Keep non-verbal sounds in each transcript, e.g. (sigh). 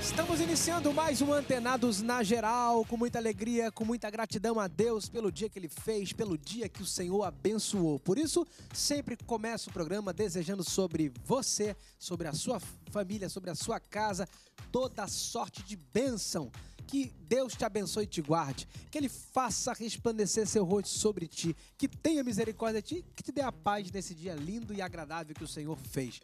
Estamos iniciando mais um Antenados na Geral, com muita alegria, com muita gratidão a Deus pelo dia que ele fez, pelo dia que o Senhor abençoou. Por isso, sempre começo o programa desejando sobre você, sobre a sua família, sobre a sua casa, toda sorte de bênção. Que Deus te abençoe e te guarde, que Ele faça resplandecer seu rosto sobre ti, que tenha misericórdia de ti, que te dê a paz nesse dia lindo e agradável que o Senhor fez.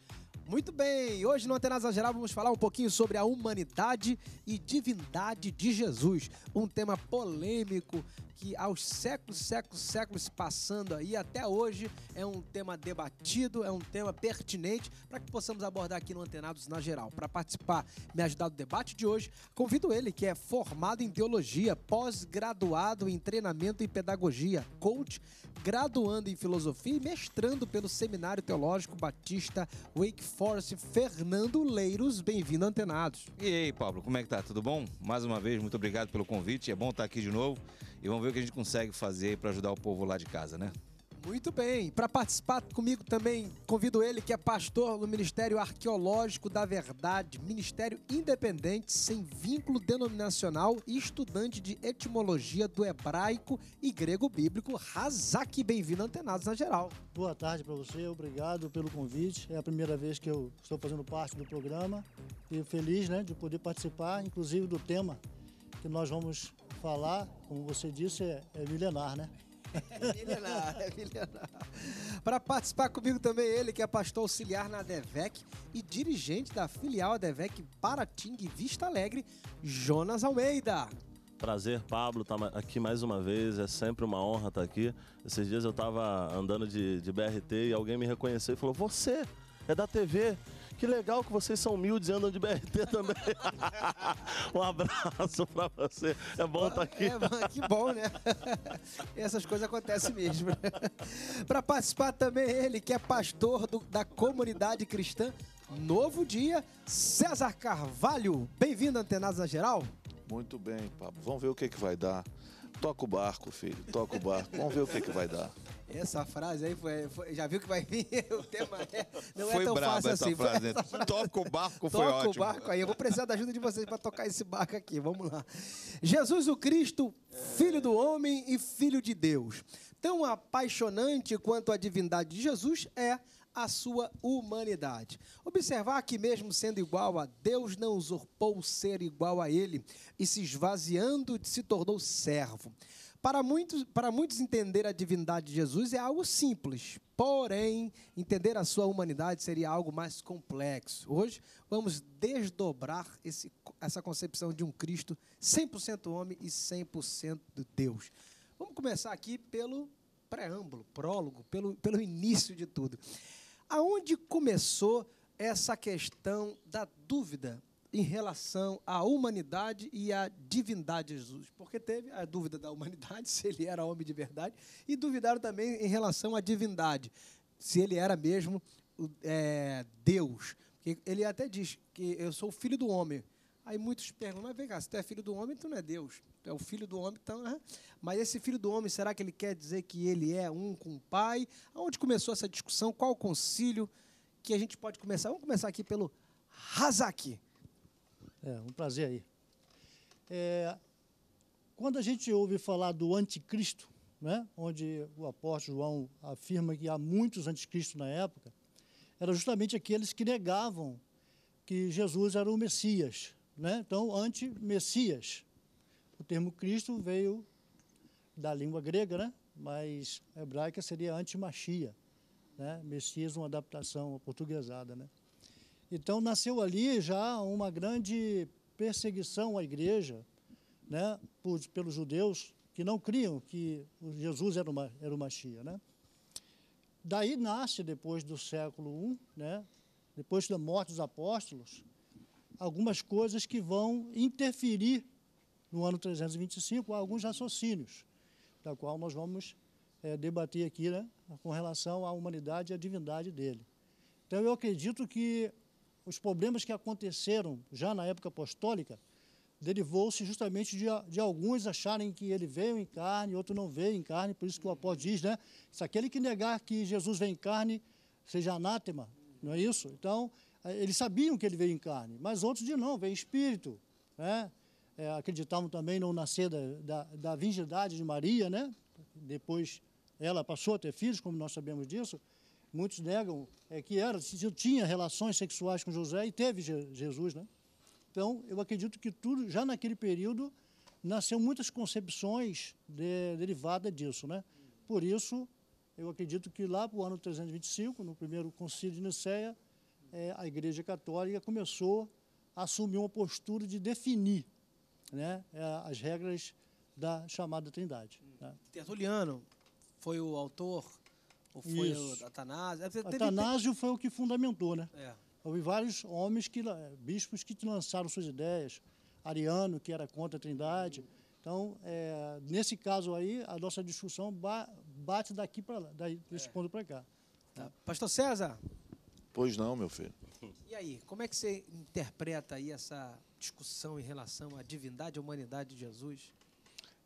Muito bem, hoje no Antenas Geral vamos falar um pouquinho sobre a humanidade e divindade de Jesus. Um tema polêmico que aos séculos, séculos, séculos passando aí até hoje é um tema debatido, é um tema pertinente para que possamos abordar aqui no Antenados na geral. Para participar, me ajudar do debate de hoje, convido ele que é formado em teologia, pós-graduado em treinamento e pedagogia, coach, graduando em filosofia e mestrando pelo Seminário Teológico Batista Wake Force Fernando Leiros. Bem-vindo, Antenados. E aí, Pablo, como é que tá? Tudo bom? Mais uma vez, muito obrigado pelo convite. É bom estar tá aqui de novo e vamos ver o que a gente consegue fazer para ajudar o povo lá de casa, né? Muito bem. Para participar comigo também, convido ele, que é pastor no Ministério Arqueológico da Verdade, Ministério Independente, sem vínculo denominacional e estudante de etimologia do hebraico e grego bíblico, Razak. Bem-vindo, Antenados na Geral. Boa tarde para você, obrigado pelo convite. É a primeira vez que eu estou fazendo parte do programa e feliz né, de poder participar, inclusive do tema que nós vamos falar, como você disse, é, é milenar, né? É milenar, é milenar. Para participar comigo também ele, que é pastor auxiliar na DEVEC e dirigente da filial DEVEC Paratingue Vista Alegre, Jonas Almeida. Prazer, Pablo, estar tá aqui mais uma vez. É sempre uma honra estar aqui. Esses dias eu estava andando de, de BRT e alguém me reconheceu e falou: Você! é da TV. Que legal que vocês são humildes e andam de BRT também. (laughs) um abraço pra você. É bom estar tá aqui. É, que bom, né? (laughs) Essas coisas acontecem mesmo. Para participar também ele, que é pastor do, da comunidade cristã Novo Dia, César Carvalho. Bem-vindo, Antenados na Geral. Muito bem, Pablo. Vamos ver o que, que vai dar. Toca o barco, filho. Toca o barco. Vamos ver o que, que vai dar. Essa frase aí foi, foi, Já viu que vai vir (laughs) o tema? É, não é foi é tão fácil assim. Frase, né? (laughs) Toca o barco, Toca foi ótimo. Toca o barco aí. Eu vou precisar da ajuda de vocês para tocar esse barco aqui. Vamos lá. Jesus o Cristo, filho do homem e filho de Deus. Tão apaixonante quanto a divindade de Jesus é a sua humanidade. Observar que, mesmo sendo igual a Deus, não usurpou o ser igual a ele e se esvaziando, se tornou servo para muitos, para muitos, entender a divindade de Jesus é algo simples, porém, entender a sua humanidade seria algo mais complexo. Hoje, vamos desdobrar esse, essa concepção de um Cristo 100% homem e 100% Deus. Vamos começar aqui pelo preâmbulo, prólogo, pelo, pelo início de tudo. Aonde começou essa questão da dúvida em relação à humanidade e à divindade de Jesus, porque teve a dúvida da humanidade, (laughs) se ele era homem de verdade, e duvidaram também em relação à divindade, se ele era mesmo é, Deus. Ele até diz que eu sou filho do homem. Aí muitos perguntam, mas vem cá, se tu é filho do homem, tu não é Deus. Tu é o filho do homem, então. Mas esse filho do homem, será que ele quer dizer que ele é um com o pai? Aonde começou essa discussão? Qual concílio que a gente pode começar? Vamos começar aqui pelo Hazaki. É, um prazer aí. É, quando a gente ouve falar do anticristo, né, onde o apóstolo João afirma que há muitos anticristos na época, eram justamente aqueles que negavam que Jesus era o Messias. Né? Então, anti-Messias. O termo Cristo veio da língua grega, né? mas hebraica seria antimachia. Né? Messias, uma adaptação portuguesada. Né? Então nasceu ali já uma grande perseguição à igreja, né, por, pelos judeus que não criam que Jesus era, uma, era o Machia, né? Daí nasce depois do século I, né, depois da morte dos apóstolos, algumas coisas que vão interferir no ano 325 a alguns raciocínios, da qual nós vamos é, debater aqui, né, com relação à humanidade e à divindade dele. Então eu acredito que os problemas que aconteceram já na época apostólica derivou-se justamente de, de, alguns acharem que ele veio em carne, outro não veio em carne, por isso que o apóstolo diz, né? Se aquele que negar que Jesus veio em carne seja anátema, não é isso? Então, eh, eles sabiam que ele veio em carne, mas outros dizem não, veio em espírito, né? É, acreditavam também no nascer da, da, da virgindade de Maria, né? Depois ela passou a ter filhos, como nós sabemos disso, muitos negam, é que era, se tinha relações sexuais com José e teve Jesus, né? Então, eu acredito que tudo, já naquele período, nasceu muitas concepções de, derivadas disso, né? Por isso, eu acredito que lá para o ano 325, no primeiro concílio de Niceia, é, a Igreja Católica começou a assumir uma postura de definir né, é, as regras da chamada Trindade. Né? Tertuliano foi o autor ou foi Isso. o Atanásio? É, Atanásio foi o que fundamentou, né? É. Houve vários homens, que, eh, bispos, que lançaram suas ideias. Ariano, que era contra a Trindade. Então, é, nesse caso aí, a nossa discussão bate daqui para lá, daí, desse é. ponto para cá. Tá. Pastor César? Pois não, meu filho. E aí, como é que você interpreta aí essa discussão em relação à divindade e humanidade de Jesus?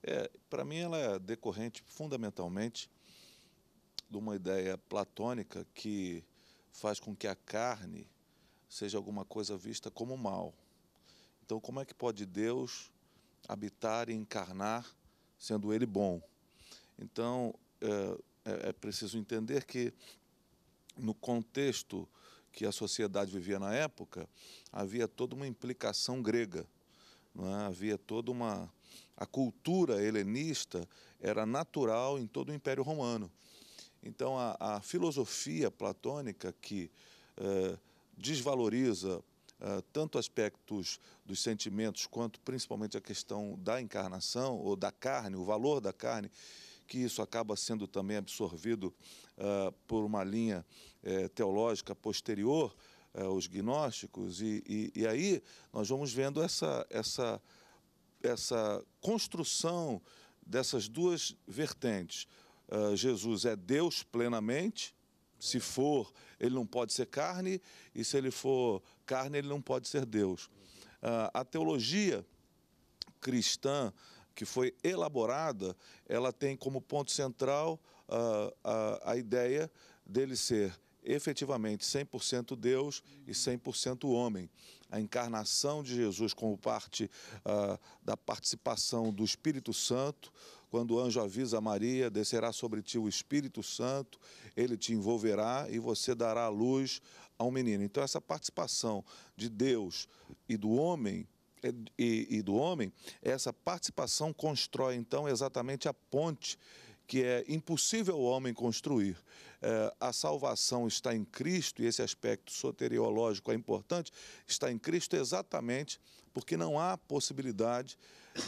É, para mim, ela é decorrente fundamentalmente de uma ideia platônica que faz com que a carne seja alguma coisa vista como mal. Então, como é que pode Deus habitar e encarnar sendo Ele bom? Então, é, é, é preciso entender que, no contexto que a sociedade vivia na época, havia toda uma implicação grega, é? havia toda uma. A cultura helenista era natural em todo o Império Romano. Então, a, a filosofia platônica que eh, desvaloriza eh, tanto aspectos dos sentimentos quanto principalmente a questão da encarnação ou da carne, o valor da carne, que isso acaba sendo também absorvido eh, por uma linha teológica posterior aos gnósticos, e, e, e aí nós vamos vendo essa, essa, essa construção dessas duas vertentes ah, Jesus é Deus plenamente. Se for, ele não pode ser carne, e se ele for carne, ele não pode ser Deus. Uh, a teologia cristã que foi elaborada, ela tem como ponto central uh, a, a ideia dele ser efetivamente 100% Deus e 100% homem. A encarnação de Jesus como parte uh, da participação do Espírito Santo, quando o anjo avisa Maria, descerá sobre ti o Espírito Santo, ele te envolverá e você dará luz a um menino. Então, essa participação de Deus e do homem é, e, e, do homem, essa participação constrói então exatamente a ponte que é impossível o homem construir. É, a salvação está em Cristo, e esse aspecto soteriológico é importante, está em Cristo exatamente porque não há possibilidade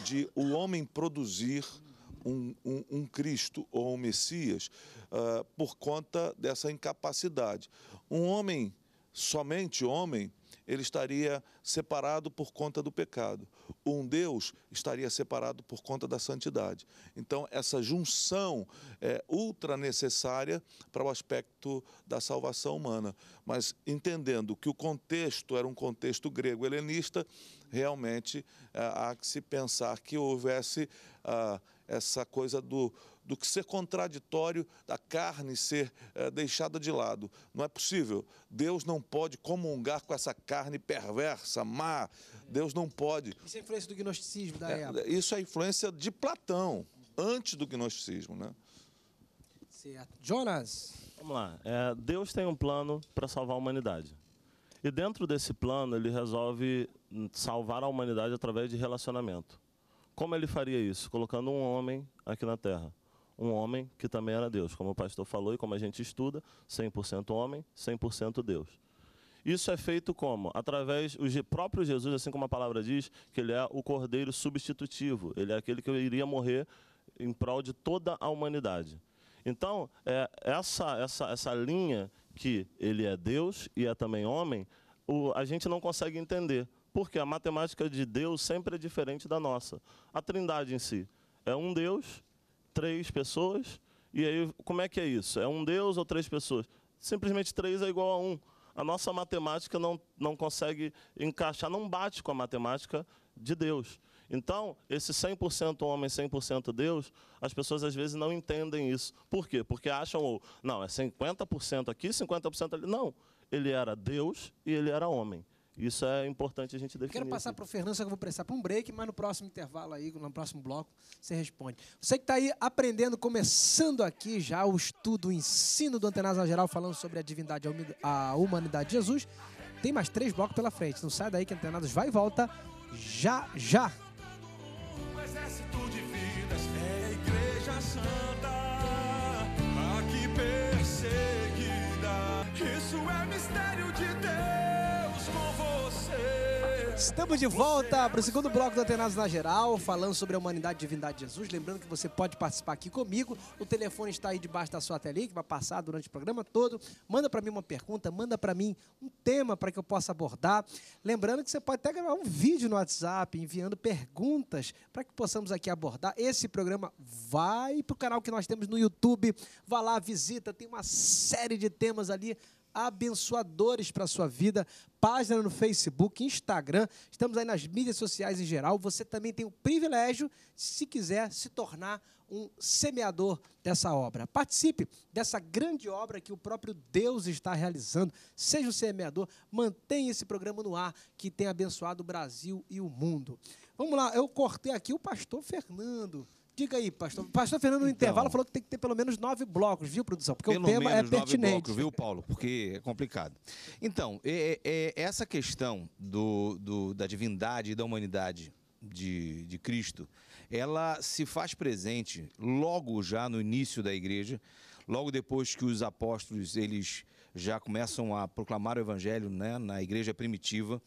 de o homem produzir um, um, um Cristo ou um Messias uh, por conta dessa incapacidade. Um homem, somente homem, ele estaria separado por conta do pecado. Um Deus estaria separado por conta da santidade. Então, essa junção é ultra necessária para o aspecto da salvação humana. Mas entendendo que o contexto era um contexto grego-helenista, realmente eh, há que se pensar que houvesse. Ah, essa coisa do, do que ser contraditório, da carne ser é, deixada de lado. Não é possível. Deus não pode comungar com essa carne perversa, má. Deus não pode. Isso é influência do gnosticismo da é, época. Isso é influência de Platão, antes do gnosticismo, né? Certo. Jonas. Vamos lá. É, Deus tem um plano para salvar a humanidade. E dentro desse plano, ele resolve salvar a humanidade através de relacionamento. Como ele faria isso? Colocando um homem aqui na terra. Um homem que também era Deus, como o pastor falou e como a gente estuda, 100% homem, 100% Deus. Isso é feito como? Através do próprio Jesus, assim como a palavra diz, que ele é o cordeiro substitutivo, ele é aquele que iria morrer em prol de toda a humanidade. Então, é, essa, essa, essa linha que ele é Deus e é também homem, o, a gente não consegue entender. Porque a matemática de Deus sempre é diferente da nossa. A trindade em si é um Deus, três pessoas, e aí como é que é isso? É um Deus ou três pessoas? Simplesmente três é igual a um. A nossa matemática não, não consegue encaixar, não bate com a matemática de Deus. Então, esse 100% homem, 100% Deus, as pessoas às vezes não entendem isso. Por quê? Porque acham, ou, não, é 50% aqui, 50% ali. Não, ele era Deus e ele era homem. Isso é importante a gente definir. Quero passar para o Fernando, que eu vou precisar para um break, mas no próximo intervalo aí, no próximo bloco, você responde. Você que está aí aprendendo, começando aqui já o estudo, o ensino do Antenas Geral, falando sobre a divindade, a humanidade de Jesus, tem mais três blocos pela frente. Não sai daí que Antenados vai e volta já, já. É Isso é mistério de Deus. Estamos de volta para o segundo bloco do Atenas na Geral, falando sobre a humanidade e divindade de Jesus. Lembrando que você pode participar aqui comigo. O telefone está aí debaixo da sua telinha, que vai passar durante o programa todo. Manda para mim uma pergunta, manda para mim um tema para que eu possa abordar. Lembrando que você pode até gravar um vídeo no WhatsApp, enviando perguntas para que possamos aqui abordar. Esse programa vai para o canal que nós temos no YouTube. Vá lá, visita, tem uma série de temas ali abençoadores para a sua vida. Página no Facebook, Instagram, estamos aí nas mídias sociais em geral. Você também tem o privilégio, se quiser, se tornar um semeador dessa obra. Participe dessa grande obra que o próprio Deus está realizando. Seja um semeador, mantenha esse programa no ar que tem abençoado o Brasil e o mundo. Vamos lá, eu cortei aqui o pastor Fernando. Diga aí, pastor. Pastor Fernando, no então, intervalo, falou que tem que ter pelo menos nove blocos, viu, produção? Porque o tema é pertinente. Nove blocos, viu, Paulo? Porque é complicado. Então, é, é, é, essa questão do, do, da divindade e da humanidade de, de Cristo, ela se faz presente logo já no início da igreja, logo depois que os apóstolos eles já começam a proclamar o evangelho né, na igreja primitiva.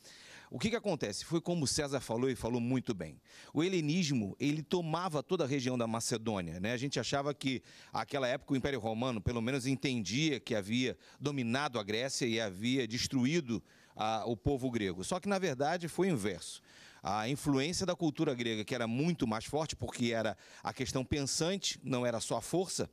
O que, que acontece? Foi como César falou e falou muito bem. O helenismo, ele tomava toda a região da Macedônia. Né? A gente achava que, naquela época, o Império Romano, pelo menos, entendia que havia dominado a Grécia e havia destruído a, ah, o povo grego. Só que, na verdade, foi o inverso a influência da cultura grega, que era muito mais forte, porque era a questão pensante, não era só a força,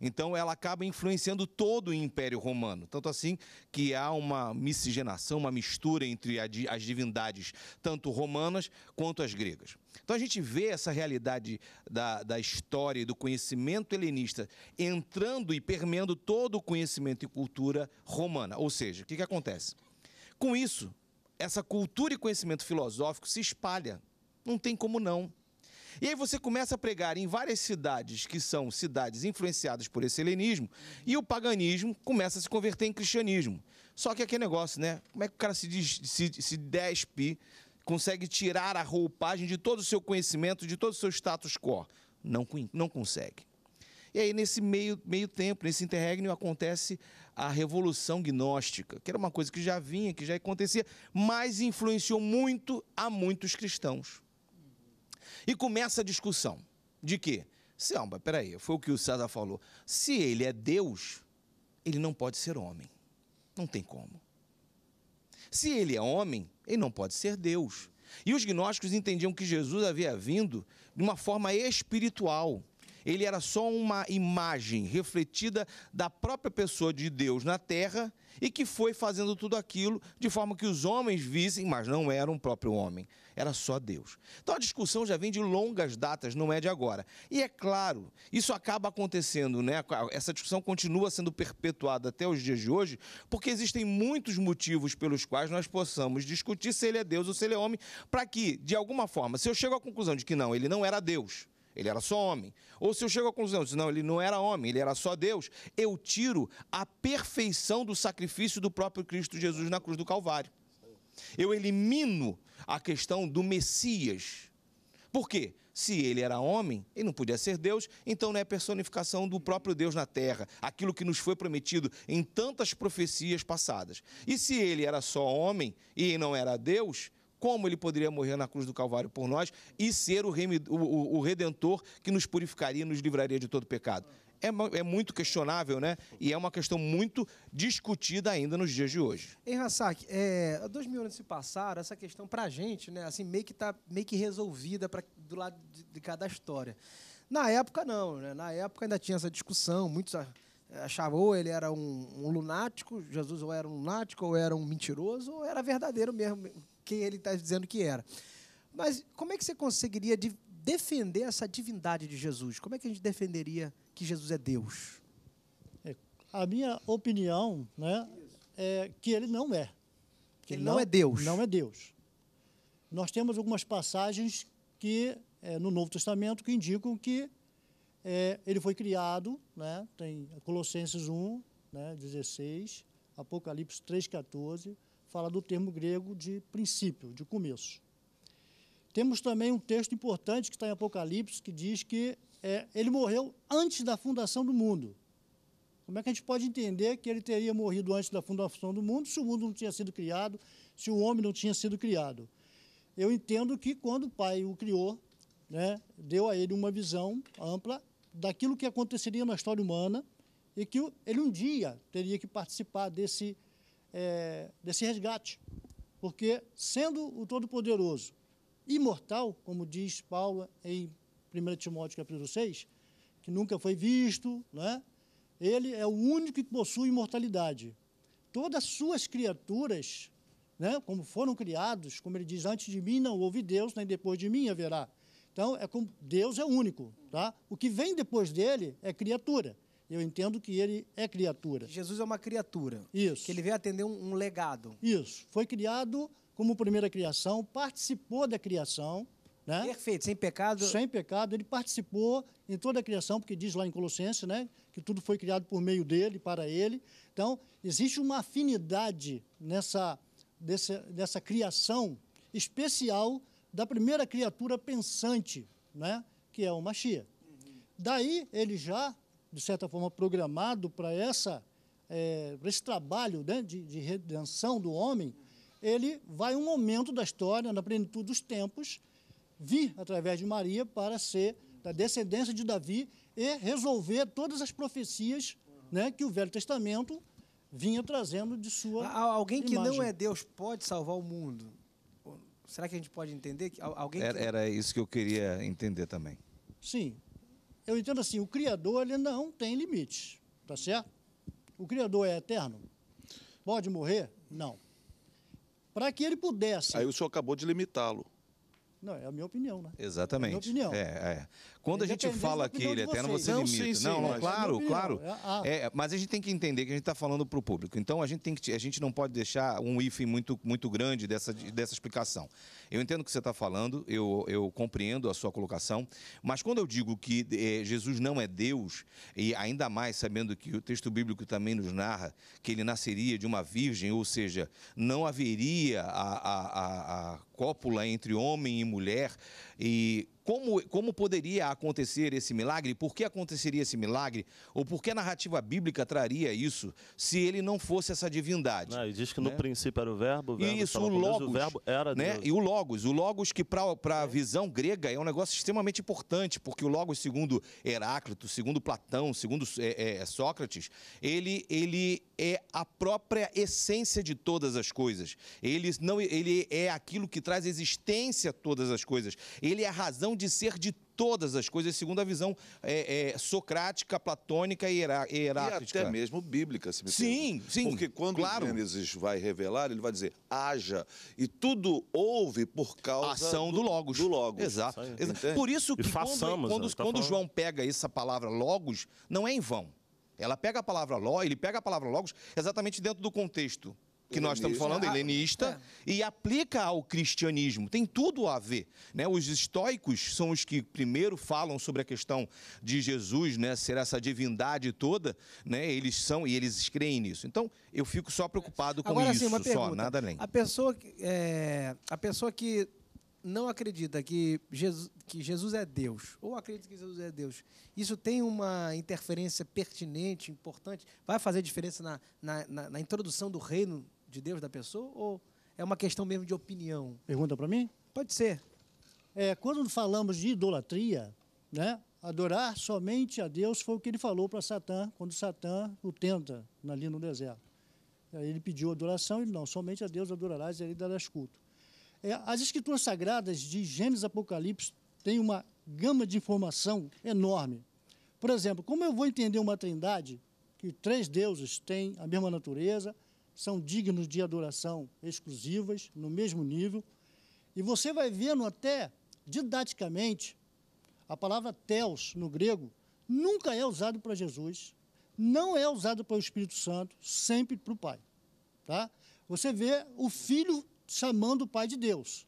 então ela acaba influenciando todo o Império Romano. Tanto assim que há uma miscigenação, uma mistura entre as divindades, tanto romanas quanto as gregas. Então a gente vê essa realidade da, da história e do conhecimento helenista entrando e permeando todo o conhecimento e cultura romana. Ou seja, o que, que acontece? Com isso, essa cultura e conhecimento filosófico se espalha. Não tem como não. E aí você começa a pregar em várias cidades que são cidades influenciadas por esse helenismo, e o paganismo começa a se converter em cristianismo. Só que aquele negócio, né? Como é que o cara se, se, se despe, consegue tirar a roupagem de todo o seu conhecimento, de todo o seu status quo? Não, não consegue. E aí, nesse meio, meio tempo, nesse interregno, acontece a revolução gnóstica, que era uma coisa que já vinha, que já acontecia, mas influenciou muito a muitos cristãos. E começa a discussão de que, se, mas peraí, foi o que o César falou, se ele é Deus, ele não pode ser homem. Não tem como. Se ele é homem, ele não pode ser Deus. E os gnósticos entendiam que Jesus havia vindo de uma forma espiritual ele era só uma imagem refletida da própria pessoa de Deus na terra e que foi fazendo tudo aquilo de forma que os homens vissem, mas não era um próprio homem, era só Deus. Então a discussão já vem de longas datas, não é de agora. E é claro, isso acaba acontecendo, né? Essa discussão continua sendo perpetuada até os dias de hoje, porque existem muitos motivos pelos quais nós possamos discutir se ele é Deus ou se ele é homem, para que, de alguma forma, se eu chego à conclusão de que não, ele não era Deus, ele era só homem. Ou se eu chego à conclusão, diz, não, ele não era homem, ele era só Deus, eu tiro a perfeição do sacrifício do próprio Cristo Jesus na cruz do Calvário. Eu elimino a questão do Messias. Por quê? Se ele era homem, ele não podia ser Deus, então não é personificação do próprio Deus na terra, aquilo que nos foi prometido em tantas profecias passadas. E se ele era só homem e não era Deus, como ele poderia morrer na cruz do Calvário por nós e ser o, o, o redentor que nos purificaria e nos livraria de todo pecado. É, é, muito questionável, né? E é uma questão muito discutida ainda nos dias de hoje. Em Hassak, é, dois mil anos se passaram, essa questão para a gente, né? Assim, meio que está, meio que resolvida pra, do lado de, de cada história. Na época, não, né? Na época ainda tinha essa discussão, muitos achavam ou ele era um, um lunático, Jesus ou era um lunático, ou era um mentiroso, ou era verdadeiro mesmo, quem ele está dizendo que era. Mas como é que você conseguiria de defender essa divindade de Jesus? Como é que a gente defenderia que Jesus é Deus? É, a minha opinião né, é que ele não é. Que ele não, não é Deus. Não é Deus. Nós temos algumas passagens que é, no Novo Testamento que indicam que é, ele foi criado, né, tem Colossenses 1, né, 16, Apocalipse 3, 14, fala do termo grego de princípio, de começo. Temos também um texto importante que está em Apocalipse, que diz que é, ele morreu antes da fundação do mundo. Como é que a gente pode entender que ele teria morrido antes da fundação do mundo se o mundo não tinha sido criado, se o homem não tinha sido criado? Eu entendo que quando o Pai o criou, né, deu a ele uma visão ampla daquilo que aconteceria na história humana e que ele um dia teria que participar desse é, desse resgate. Porque, sendo o Todo-Poderoso imortal, como diz Paulo em 1 Timóteo capítulo 6, que nunca foi visto, né? ele é o único que possui imortalidade. Todas as suas criaturas, né, como foram criados, como ele diz, antes de mim não houve Deus, nem depois de mim haverá. Então, é como Deus é único. Tá? O que vem depois dele é criatura. Eu entendo que ele é criatura. Jesus é uma criatura. Isso. Que ele veio atender um, um legado. Isso. Foi criado como primeira criação, participou da criação. Né? Perfeito, sem pecado. Sem pecado, ele participou em toda a criação, porque diz lá em Colossenses, né, que tudo foi criado por meio dele, para ele. Então, existe uma afinidade nessa dessa, criação especial da primeira criatura pensante, né, que é o Machia. Uhum. Daí ele já de certa forma, programado para essa é, esse trabalho né, de, de, redenção do homem, ele vai um momento da história, na plenitude dos tempos, vir através de Maria para ser da descendência de Davi e resolver todas as profecias né, que o Velho Testamento vinha trazendo de sua. Alguém que não é Deus pode salvar o mundo? Será que a gente pode entender que alguém? Era, que... era isso que eu queria entender também. Sim, eu entendo assim, o Criador ele não tem limite, tá certo? O Criador é eterno? Pode morrer? Não. Para que ele pudesse... Aí o senhor acabou de limitá-lo. Não, é a minha opinião, né? Exatamente. É a minha opinião. É, é. Quando a gente fala que ele é eterno, você não, limita. Sim, sim, não, não claro, é claro. É, ah. É, mas a gente tem que entender que a gente está falando para o público. Então a gente, tem que, a gente não pode deixar um hífen muito, muito grande dessa, dessa explicação. Eu entendo o que você está falando, eu, eu compreendo a sua colocação, mas quando eu digo que é, Jesus não é Deus, e ainda mais sabendo que o texto bíblico também nos narra que ele nasceria de uma virgem, ou seja, não haveria a, a, a, a cópula entre homem e mulher, e como, como poderia acontecer esse milagre? Por que aconteceria esse milagre? Ou por que a narrativa bíblica traria isso se ele não fosse essa divindade? Não, e diz que né? no princípio era o verbo, o verbo e isso, o logos, Deus, o verbo era né? Deus. E o logos, o logos que para a visão grega é um negócio extremamente importante, porque o logos, segundo Heráclito, segundo Platão, segundo é, é, é, Sócrates, ele, ele é a própria essência de todas as coisas. Ele, não, ele é aquilo que traz existência a todas as coisas. Ele é a razão de ser de todas as coisas, segundo a visão é, é, socrática, platônica e hieráclita. E até mesmo bíblica, se me Sim, pergunta. sim. Porque quando claro. Gênesis vai revelar, ele vai dizer, haja. E tudo houve por causa... A ação do, do, Logos. Do Logos. Exato. Exato. Por isso que e quando, quando, né? Tá quando, João pega essa palavra Logos, não é em vão. Ela pega a palavra Ló, ele pega a palavra Logos exatamente dentro do contexto que nós estamos falando, né? ah, helenista, é. e aplica ao cristianismo. Tem tudo a ver. Né? Os estoicos são os que primeiro falam sobre a questão de Jesus, né? ser essa divindade toda, né? eles são e eles creem nisso. Então, eu fico só preocupado com Agora, isso, só, nada além. A pessoa, que, é, a pessoa que não acredita que Jesus, que Jesus é Deus, ou acredita que Jesus é Deus, isso tem uma interferência pertinente, importante? Vai fazer diferença na, na, na, na introdução do reino de Deus da pessoa ou é uma questão mesmo de opinião? Pergunta para mim? Pode ser. É, quando falamos de idolatria, né, adorar somente a Deus foi o que ele falou para Satã, quando Satã o tenta ali no deserto. Ele pediu adoração, e não, somente a Deus adorarás e ele darás culto. É, as escrituras sagradas de Gênesis e Apocalipse têm uma gama de informação enorme. Por exemplo, como eu vou entender uma trindade que três deuses têm a mesma natureza, são dignos de adoração exclusivas, no mesmo nível. E você vai vendo até didaticamente, a palavra teos no grego nunca é usado para Jesus, não é usado para o Espírito Santo, sempre para o Pai. Tá? Você vê o filho chamando o Pai de Deus.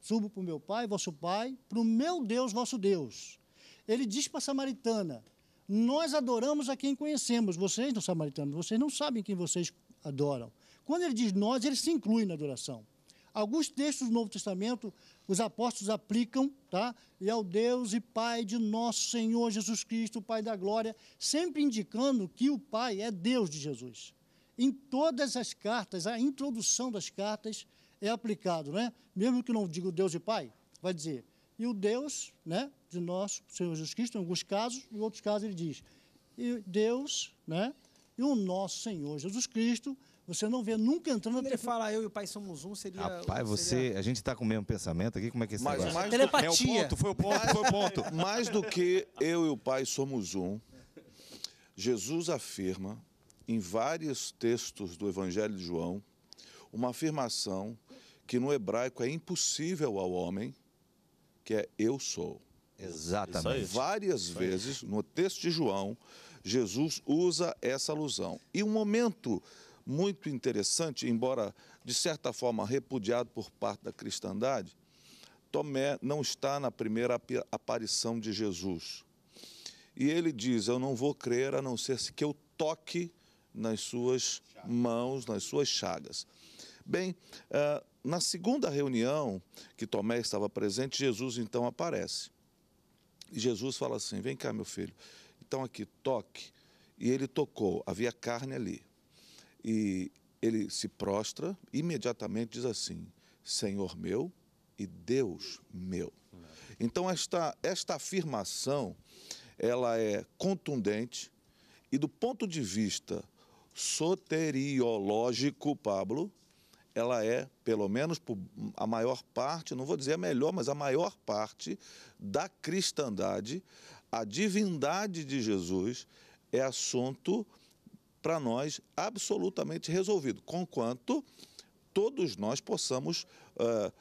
Subo para o meu Pai, vosso Pai, para o meu Deus, vosso Deus. Ele diz para a samaritana: Nós adoramos a quem conhecemos. Vocês não samaritanos, vocês não sabem quem vocês adoram. Quando ele diz nós, ele se inclui na adoração. Alguns textos do Novo Testamento, os apóstolos aplicam, tá? E ao Deus e Pai de nosso Senhor Jesus Cristo, Pai da glória, sempre indicando que o Pai é Deus de Jesus. Em todas as cartas, a introdução das cartas é aplicado, né? Mesmo que não diga o Deus e Pai, vai dizer e o Deus, né, de nosso Senhor Jesus Cristo, em alguns casos, em outros casos ele diz, e Deus, né, e o nosso Senhor Jesus Cristo. Você não vê nunca entrando... Quando ele fala, eu e o Pai somos um, seria... Rapaz, você... Seria... A gente está com o mesmo pensamento aqui, como é que é esse Mas, Telepatia. Do... É o ponto, foi o ponto, foi o ponto. (laughs) mais do que eu e o Pai somos um, Jesus afirma em vários textos do Evangelho de João uma afirmação que no hebraico é impossível ao homem, que é eu sou. Exatamente. Várias vezes no texto de João, Jesus usa essa alusão. E um momento muito interessante, embora de certa forma repudiado por parte da cristandade, Tomé não está na primeira aparição de Jesus. E ele diz: Eu não vou crer a não ser que eu toque nas suas mãos, nas suas chagas. Bem, eh, na segunda reunião que Tomé estava presente, Jesus então aparece. E Jesus fala assim: Vem cá, meu filho, então aqui, toque. E ele tocou, havia carne ali. E ele se prostra, imediatamente diz assim: Senhor meu e Deus meu. Então, esta, esta afirmação ela é contundente e, do ponto de vista soteriológico, Pablo, ela é, pelo menos por a maior parte, não vou dizer a melhor, mas a maior parte da cristandade, a divindade de Jesus é assunto para nós absolutamente resolvido, conquanto todos nós possamos uh,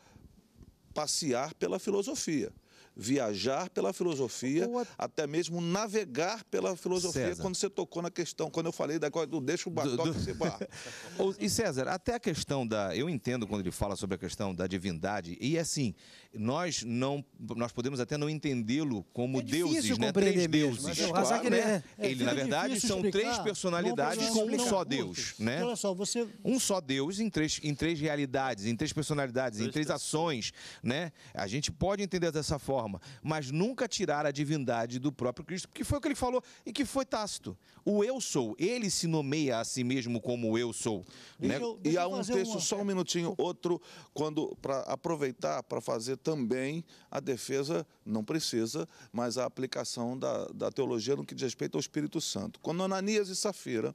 passear pela filosofia viajar pela filosofia, até mesmo navegar pela filosofia, César. quando você tocou na questão, quando eu falei da do deixa o batoque do... separar. (laughs) e César, até a questão da. Eu entendo quando ele fala sobre a questão da divindade, e é assim, nós não nós podemos até não entendê-lo como é deuses, né? Três deuses. claro, né? É, é, ele, na verdade, são explicar, três personalidades com um só Deus. Né? Olha só, você... Um só Deus em três, em três realidades, em três personalidades, três em três ações. Né? A gente pode entender dessa forma mas nunca tirar a divindade do próprio Cristo, porque foi o que ele falou e que foi tácito. O eu sou, ele se nomeia a si mesmo como eu sou. né? eu, e há um texto, uma... só um minutinho, outro, quando para aproveitar para fazer também a defesa, não precisa, mas a aplicação da, da teologia no que diz respeito ao Espírito Santo. Quando Ananias e Safira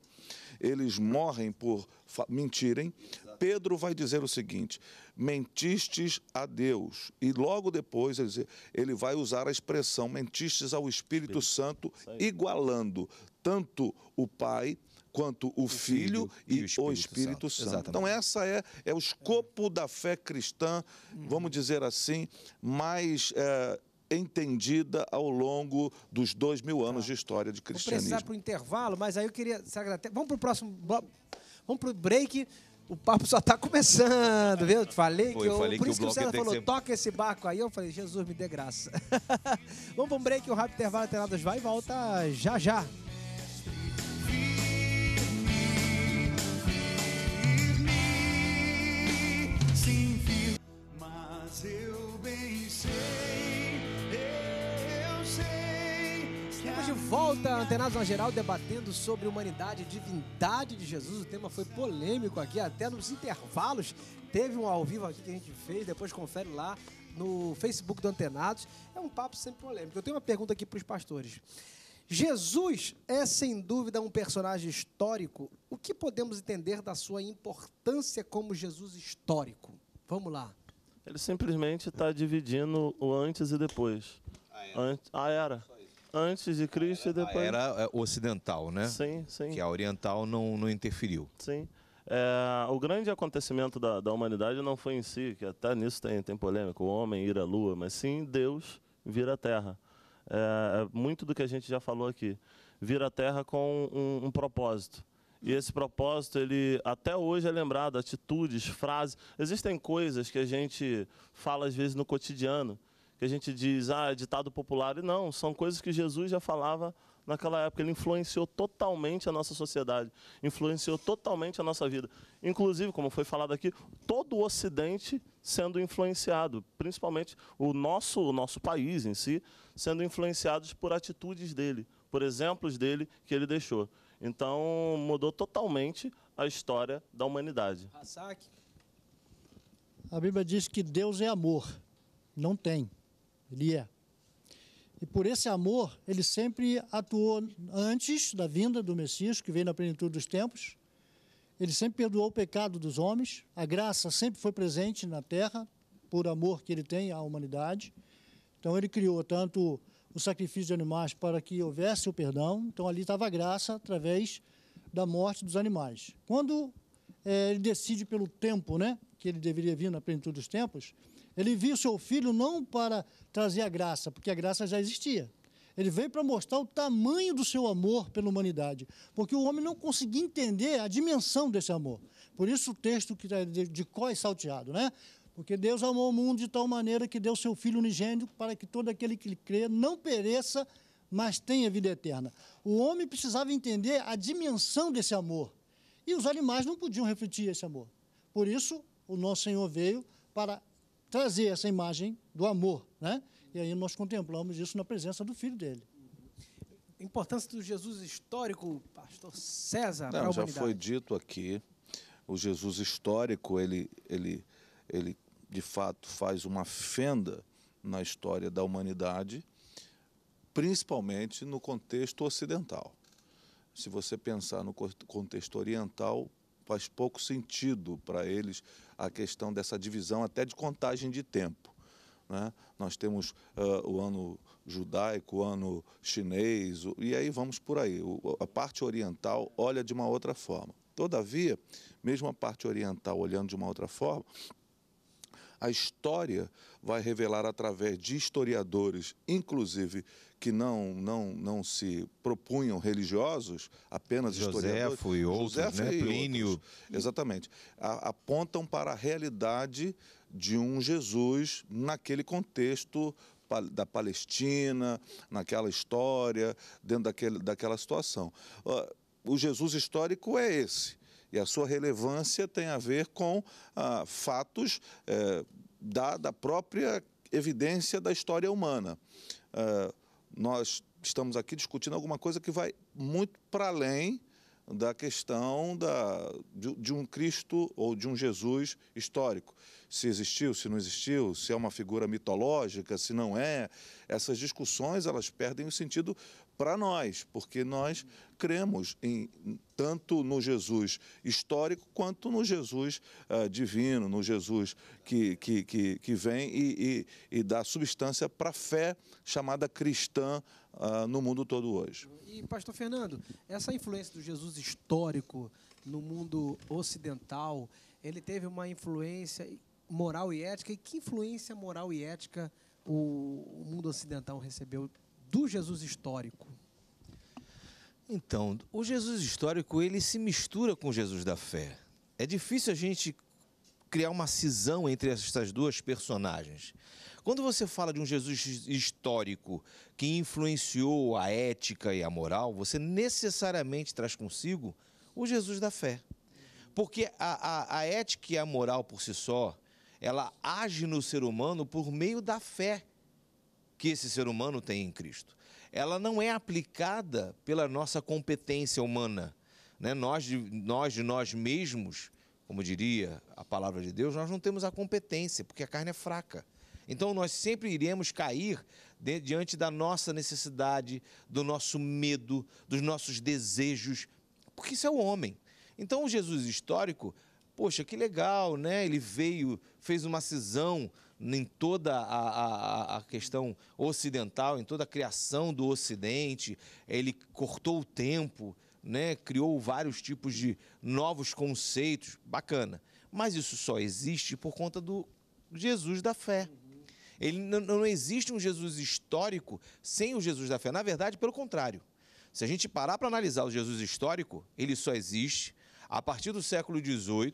eles morrem por mentirem, Pedro vai dizer o seguinte: mentistes a Deus. E logo depois ele vai usar a expressão mentistes ao Espírito Santo, igualando tanto o Pai quanto o, o filho, filho, e, o Espírito, o Espírito Santo. Santo. Então essa é, é o escopo é. da fé cristã, vamos uhum. dizer assim, mais é, eh, entendida ao longo dos dois mil anos tá. de história de cristianismo. Vou precisar para o intervalo, mas aí eu queria... Vamos para o próximo bloco. Vamos para o break. O papo só está começando, viu? Falei que eu, falei por que isso que o, César falou, ser... toca esse barco aí. Eu falei, Jesus, me dê graça. (laughs) Vamos para um break, o rápido intervalo Alternados vai e volta já já. Mas eu volta, antenados na geral, debatendo sobre humanidade e divindade de Jesus. O tema foi polêmico aqui, até nos intervalos. Teve um ao vivo aqui que a gente fez, depois confere lá no Facebook do Antenados. É um papo sempre polêmico. Eu tenho uma pergunta aqui para os pastores. Jesus é sem dúvida um personagem histórico. O que podemos entender da sua importância como Jesus histórico? Vamos lá. Ele simplesmente está dividindo o antes e depois. A era. Ant... A era antes de Cristo e é, depois. Era é, ocidental, né? Sim, sim. Que a oriental não, não interferiu. Sim. É, o grande acontecimento da, da humanidade não foi em si, que até nisso tem, tem polêmica, o homem ir à lua, mas sim Deus vir à terra. É, é muito do que a gente já falou aqui. Vir à terra com um, um propósito. E esse propósito, ele até hoje é lembrado, atitudes, frases. Existem coisas que a gente fala às vezes no cotidiano, que a gente diz, ah, é ditado popular. E não, são coisas que Jesus já falava naquela época. Ele influenciou totalmente a nossa sociedade, influenciou totalmente a nossa vida. Inclusive, como foi falado aqui, todo o Ocidente sendo influenciado, principalmente o nosso, o nosso país em si, sendo influenciados por atitudes dele, por exemplos dele que ele deixou. Então, mudou totalmente a história da humanidade. A Bíblia diz que Deus é amor. Não tem ele é. E por esse amor, ele sempre atuou antes da vinda do Messias, que veio na plenitude dos tempos. Ele sempre perdoou o pecado dos homens. A graça sempre foi presente na terra, por amor que ele tem à humanidade. Então, ele criou tanto o sacrifício de animais para que houvesse o perdão. Então, ali estava a graça através da morte dos animais. Quando é, ele decide pelo tempo, né, que ele deveria vir na plenitude dos tempos, ele viu o seu filho não para trazer a graça, porque a graça já existia. Ele veio para mostrar o tamanho do seu amor pela humanidade, porque o homem não conseguia entender a dimensão desse amor. Por isso o texto que tá de có é salteado, né? Porque Deus amou o mundo de tal maneira que deu seu filho unigênito para que todo aquele que crê não pereça, mas tenha vida eterna. O homem precisava entender a dimensão desse amor. E os animais não podiam refletir esse amor. Por isso, o nosso Senhor veio para trazer essa imagem do amor, né? E aí nós contemplamos isso na presença do filho dele. Importância do Jesus histórico, pastor César, Não, para a já foi dito aqui, o Jesus histórico, ele, ele, ele de fato faz uma fenda na história da humanidade, principalmente no contexto ocidental. Se você pensar no contexto oriental, faz pouco sentido para eles a questão dessa divisão até de contagem de tempo. Né? Nós temos uh, o ano judaico, o ano chinês, e aí vamos por aí. O, a parte oriental olha de uma outra forma. Todavia, mesmo a parte oriental olhando de uma outra forma, a história vai revelar através de historiadores, inclusive que não não não se propunham religiosos, apenas historiadores. José né? outros, Josefo né? e Plínio. exatamente, a, apontam para a realidade de um Jesus naquele contexto da Palestina, naquela história, dentro daquele, daquela situação. O Jesus histórico é esse. E a sua relevância tem a ver com ah, fatos eh, da, da, própria evidência da história humana. Ah, nós estamos aqui discutindo alguma coisa que vai muito para além da questão da, de, de, um Cristo ou de um Jesus histórico. Se existiu, se não existiu, se é uma figura mitológica, se não é. Essas discussões elas perdem o sentido para nós, porque nós cremos em, tanto no Jesus histórico quanto no Jesus uh, divino, no Jesus que, que, que, que vem e, e, e, dá substância para a fé chamada cristã uh, no mundo todo hoje. E, pastor Fernando, essa influência do Jesus histórico no mundo ocidental, ele teve uma influência moral e ética, e que influência moral e ética o, o mundo ocidental recebeu do Jesus histórico? Então, o Jesus histórico ele se mistura com o Jesus da fé. É difícil a gente criar uma cisão entre essas duas personagens. Quando você fala de um Jesus histórico que influenciou a ética e a moral, você necessariamente traz consigo o Jesus da fé. Porque a, a, a ética e a moral por si só, ela age no ser humano por meio da fé que esse ser humano tem em Cristo. Ela não é aplicada pela nossa competência humana. Né? Nós, de, nós, de nós mesmos, como diria a palavra de Deus, nós não temos a competência, porque a carne é fraca. Então nós sempre iremos cair diante da nossa necessidade, do nosso medo, dos nossos desejos, porque isso é o homem. Então o Jesus histórico, poxa, que legal, né? Ele veio, fez uma cisão, em toda a, a, a, questão ocidental, em toda a criação do Ocidente, ele cortou o tempo, né? criou vários tipos de novos conceitos, bacana. Mas isso só existe por conta do Jesus da fé. Ele não, não existe um Jesus histórico sem o Jesus da fé. Na verdade, pelo contrário. Se a gente parar para analisar o Jesus histórico, ele só existe a partir do século XVIII,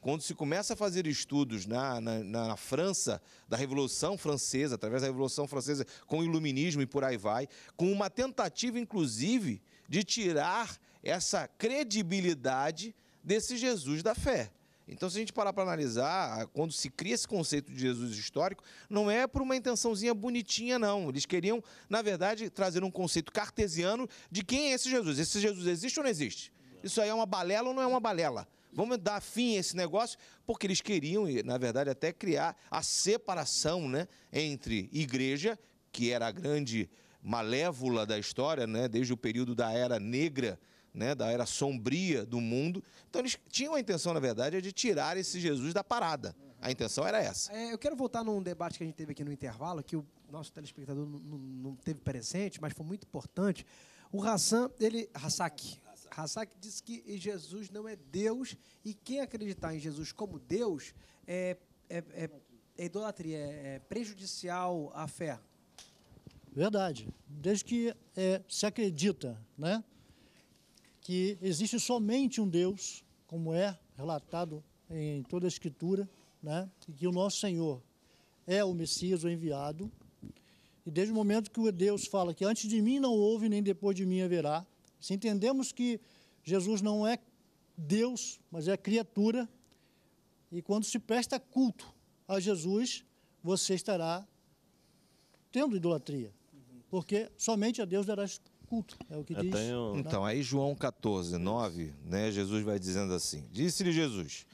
quando se começa a fazer estudos na, na, na, França, da Revolução Francesa, através da Revolução Francesa, com o Iluminismo e por aí vai, com uma tentativa, inclusive, de tirar essa credibilidade desse Jesus da fé. Então, se a gente parar para analisar, quando se cria esse conceito de Jesus histórico, não é por uma intençãozinha bonitinha, não. Eles queriam, na verdade, trazer um conceito cartesiano de quem é esse Jesus. Esse Jesus existe ou não existe? Isso aí é uma balela ou não é uma balela? Vamos dar fim a esse negócio, porque eles queriam, na verdade, até criar a separação né, entre igreja, que era a grande malévola da história, né, desde o período da Era Negra, né, da Era Sombria do mundo. Então, eles tinham a intenção, na verdade, é de tirar esse Jesus da parada. A intenção era essa. É, eu quero voltar num debate que a gente teve aqui no intervalo, que o nosso telespectador não, não, não teve presente, mas foi muito importante. O Hassan, ele. Hassak, Hassak disse que Jesus não é Deus e quem acreditar em Jesus como Deus é, é, é, é idolatria, é, é prejudicial à fé. Verdade. Desde que é, se acredita né, que existe somente um Deus, como é relatado em toda a Escritura, né, e que o nosso Senhor é o Messias, o enviado, e desde o momento que o Deus fala que antes de mim não houve, nem depois de mim haverá, se entendemos que Jesus não é Deus, mas é criatura, e quando se presta culto a Jesus, você estará tendo idolatria, porque somente a Deus darás culto, é o que Eu diz. Tenho... Né? Então, aí João 14, 9, né, Jesus vai dizendo assim: Disse-lhe Jesus: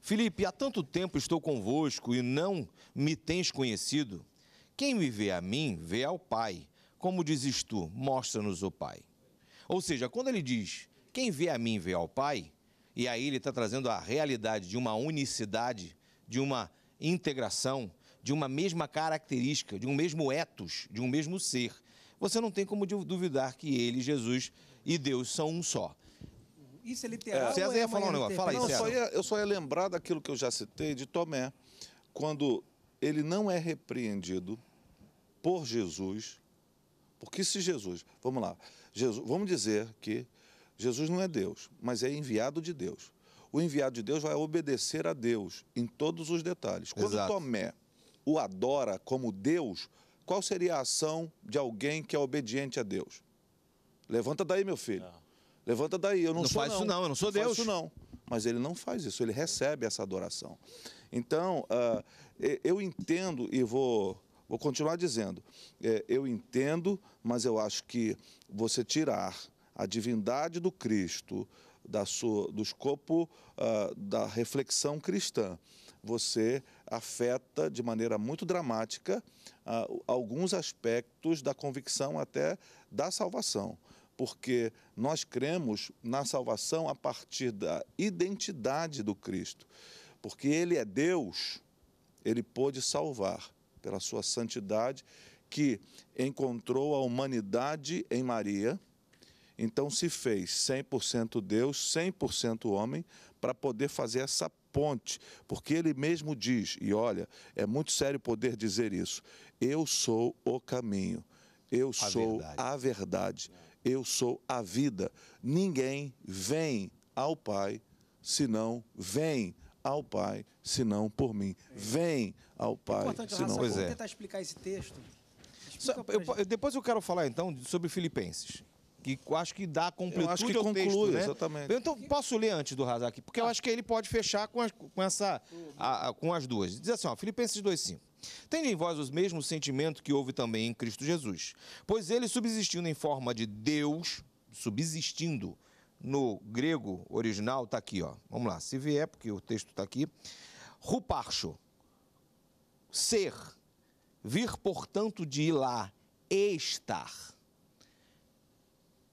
Filipe, há tanto tempo estou convosco e não me tens conhecido. Quem me vê a mim, vê ao Pai. Como dizes tu, mostra-nos o Pai. Ou seja, quando ele diz quem vê a mim vê ao Pai, e aí ele está trazendo a realidade de uma unicidade, de uma integração, de uma mesma característica, de um mesmo etos, de um mesmo ser. Você não tem como duvidar que ele, Jesus e Deus são um só. Isso é literal. É. César é ia falar um negócio. Fala aí, não, eu só ia lembrar daquilo que eu já citei de Tomé, quando ele não é repreendido por Jesus, porque se Jesus, vamos lá, Jesus, vamos dizer que Jesus não é Deus, mas é enviado de Deus. O enviado de Deus vai obedecer a Deus em todos os detalhes. Quando Exato. Tomé o adora como Deus, qual seria a ação de alguém que é obediente a Deus? Levanta daí, meu filho. Ah. Levanta daí, eu não, não sou faz não. isso não, eu não sou não Deus. Faz isso não. Mas ele não faz isso, ele recebe essa adoração. Então, uh, eu entendo e vou Vou continuar dizendo, é, eu entendo, mas eu acho que você tirar a divindade do Cristo da sua, do escopo uh, ah, da reflexão cristã, você afeta de maneira muito dramática uh, alguns aspectos da convicção até da salvação porque nós cremos na salvação a partir da identidade do Cristo. Porque Ele é Deus, Ele pôde salvar pela sua santidade, que encontrou a humanidade em Maria, então se fez 100% Deus, 100% homem, para poder fazer essa ponte, porque ele mesmo diz, e olha, é muito sério poder dizer isso: eu sou o caminho, eu a sou verdade. a verdade, eu sou a vida. Ninguém vem ao Pai senão vem ao Pai senão por mim. Vem ao é Pai senão por mim. É pois é. tentar explicar esse texto. eu, depois eu quero falar então sobre Filipenses. Que acho que dá completude eu acho que conclui, texto, né? Exatamente. Então, posso ler antes do Razak? Porque eu ah. acho que ele pode fechar com, as, com essa, a, a, com as duas. Diz assim, ó, Filipenses 2,5. Tende em vós os mesmos sentimentos que houve também em Cristo Jesus. Pois ele, subsistindo em forma de Deus, subsistindo no grego original está aqui, ó. Vamos lá, se vier, porque o texto está aqui. Ruparcho, ser, vir, portanto, de lá, estar.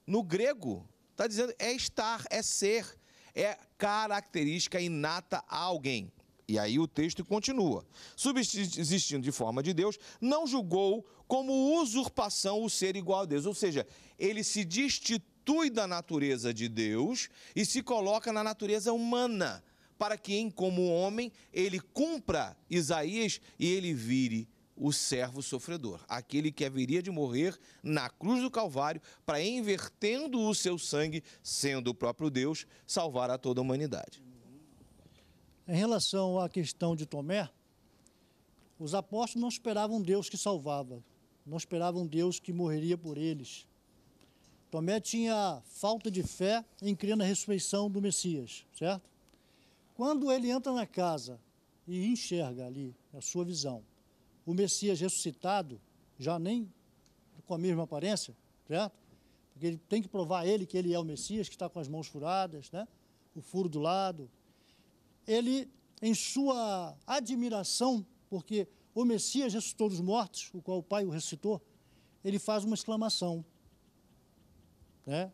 No grego, está dizendo é estar, é ser, é característica inata a alguém. E aí o texto continua. Subsistindo de forma de Deus, não julgou como usurpação o ser igual a Deus. Ou seja, ele se destituiu substitui da natureza de Deus e se coloca na natureza humana, para que, como homem, ele cumpra Isaías e ele vire o servo sofredor, aquele que haveria de morrer na cruz do Calvário para, invertendo o seu sangue, sendo o próprio Deus, salvar a toda a humanidade. Em relação à questão de Tomé, os apóstolos não esperavam Deus que salvava, não esperavam Deus que morreria por eles. Tomé tinha falta de fé em crer na ressurreição do Messias, certo? Quando ele entra na casa e enxerga ali a sua visão, o Messias ressuscitado, já nem com a mesma aparência, certo? Porque ele tem que provar ele que ele é o Messias, que está com as mãos furadas, né? o furo do lado. Ele, em sua admiração, porque o Messias ressuscitou dos mortos, o qual o Pai o ressuscitou, ele faz uma exclamação. Né?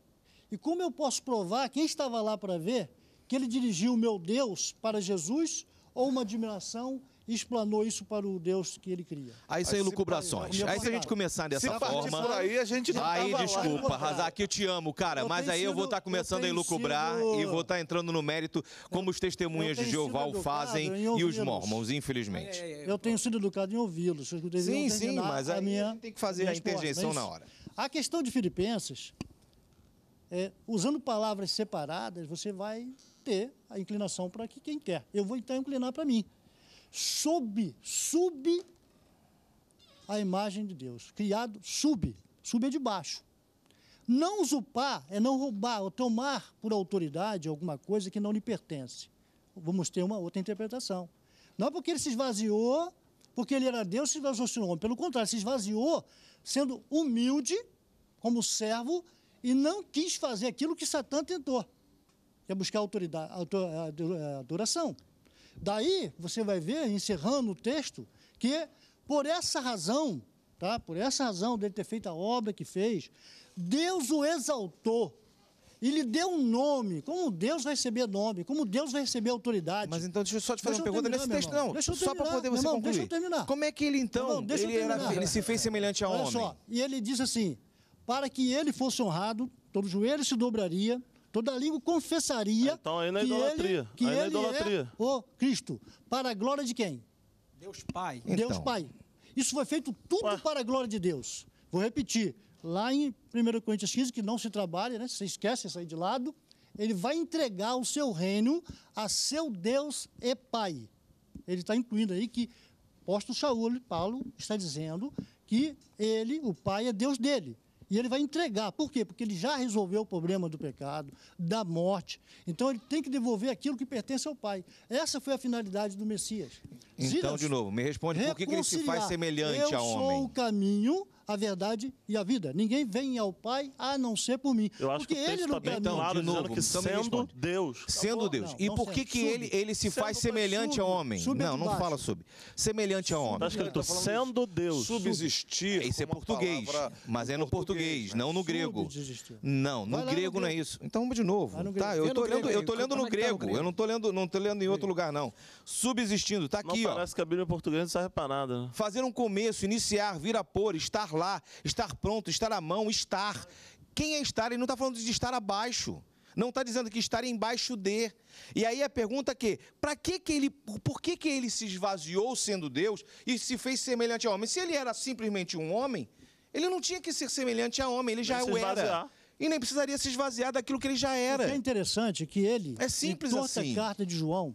E como eu posso provar, quem estava lá para ver, que ele dirigiu o meu Deus para Jesus ou uma admiração e explanou isso para o Deus que ele cria. Aí são elucubrações. Aí, se a gente começar dessa se forma. Por aí a gente não Aí desculpa, Razak, eu te amo, cara, eu mas aí sido, eu vou estar tá começando a elucubrar sido... e vou estar tá entrando no mérito como os testemunhas de Jeová o fazem e os mormons, infelizmente. É, é, é, eu tenho sido educado em ouvi-los. Sim, sim, mas a, minha, tem que fazer a é interjeição na hora. A questão de Filipenses é, usando palavras separadas, você vai ter a inclinação para que quem quer. Eu vou então inclinar para mim. Sob, sub a imagem de Deus. Criado, sub. Sub é de baixo. Não usurpar é não roubar ou tomar por autoridade alguma coisa que não lhe pertence. Vamos ter uma outra interpretação. Não é porque ele se esvaziou, porque ele era Deus, se esvaziou-se homem. Pelo contrário, se esvaziou sendo humilde como servo e não quis fazer aquilo que Satã tentou, que é buscar autoridade, eh, adoração. Daí você vai ver, encerrando o texto, que por essa razão, tá? por essa razão dele ter feito a obra que fez, Deus o exaltou Ele deu um nome. Como Deus vai receber nome? Como Deus vai receber autoridade? Mas então, deixa eu só te fazer deixa uma pergunta terminar, nesse texto, não. Deixa eu terminar, só para poder você irmão, concluir. Deixa eu terminar. Como é que ele, então, ele, era, ele, se fez semelhante a Olha homem? Olha só, e ele diz assim, para que ele fosse honrado, todo joelho se dobraria, toda língua confessaria. Então aí na é idolatria. Ele, que aí é ele é idolatria. É o Cristo. Para a glória de quem? Deus Pai. Então. Deus Pai. Isso foi feito tudo Ué. para a glória de Deus. Vou repetir. Lá em 1 Coríntios 15, que não se trabalha, né? Se esquece, sair de lado. Ele vai entregar o seu reino a seu Deus e Pai. Ele está incluindo aí que apóstolo Saúl, Paulo, está dizendo que ele, o Pai, é Deus dele. E ele vai entregar. Por quê? Porque ele já resolveu o problema do pecado, da morte. Então ele tem que devolver aquilo que pertence ao Pai. Essa foi a finalidade do Messias. Então, de novo, me responde por que, que ele se faz semelhante a homem. Eu sou o caminho, a verdade e a vida. Ninguém vem ao Pai a não ser por mim. Eu acho Porque que ele tá não bem tá claro novo, que sendo Deus. Sendo Deus. Não, e por que, que ele, ele se sendo faz semelhante sub, a homem? Sub não, não fala sobre Semelhante a tá homem. Está escrito sendo Deus. Subsistir. É, isso é português. Mas é no português, né? não no grego. Não, no grego não é isso. Então de novo. Tá, eu tô lendo, eu tô lendo é no tá grego. Eu não tô lendo, não tô lendo em outro lugar não. Subsistindo, tá aqui, ó. Parece que a Bíblia portuguesa não serve para nada. Né? Fazer um começo, iniciar, vir a pôr, estar lá lá, estar pronto, estar à mão, estar. Quem é estar? Ele não está falando de estar abaixo. Não está dizendo que estar embaixo de. E aí a pergunta é que, para que que ele, por que que ele se esvaziou sendo Deus e se fez semelhante a homem? Se ele era simplesmente um homem, ele não tinha que ser semelhante a homem, ele já o era. E nem precisaria se esvaziar daquilo que ele já era. O que é interessante é que ele, é simples em toda assim. a carta de João,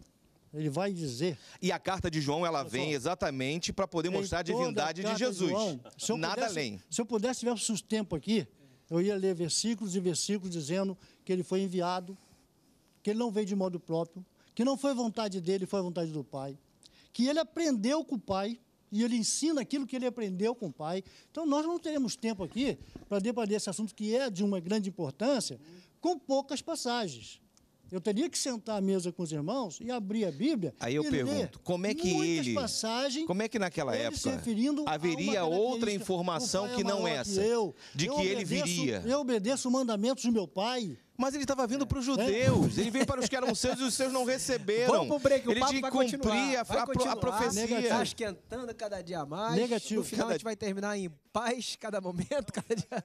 ele vai dizer. E a carta de João, ela vem exatamente para poder mostrar a divindade a de Jesus. De João, Nada pudesse, além. Se eu pudesse ver o tempo aqui, eu ia ler versículos e versículos dizendo que ele foi enviado, que ele não veio de modo próprio, que não foi vontade dele, foi vontade do Pai, que ele aprendeu com o Pai e ele ensina aquilo que ele aprendeu com o Pai. Então nós não teremos tempo aqui para debater esse assunto que é de uma grande importância, com poucas passagens. Eu teria que sentar à mesa com os irmãos e abrir a Bíblia. Aí eu pergunto, como é que ele, passagens, como é que naquela época haveria outra informação que não essa, que eu, de que eu ele viria? Eu obedeço mandamentos do meu pai. Mas ele estava vindo é. para os é. judeus. É. Ele veio para os que eram seus e os seus não receberam. Vamos pro break, o ele tinha que cumprir a, a, a, profecia. Está esquentando cada dia mais. Negativo. No final cada... a gente vai terminar em paz, cada momento, (laughs) cada dia.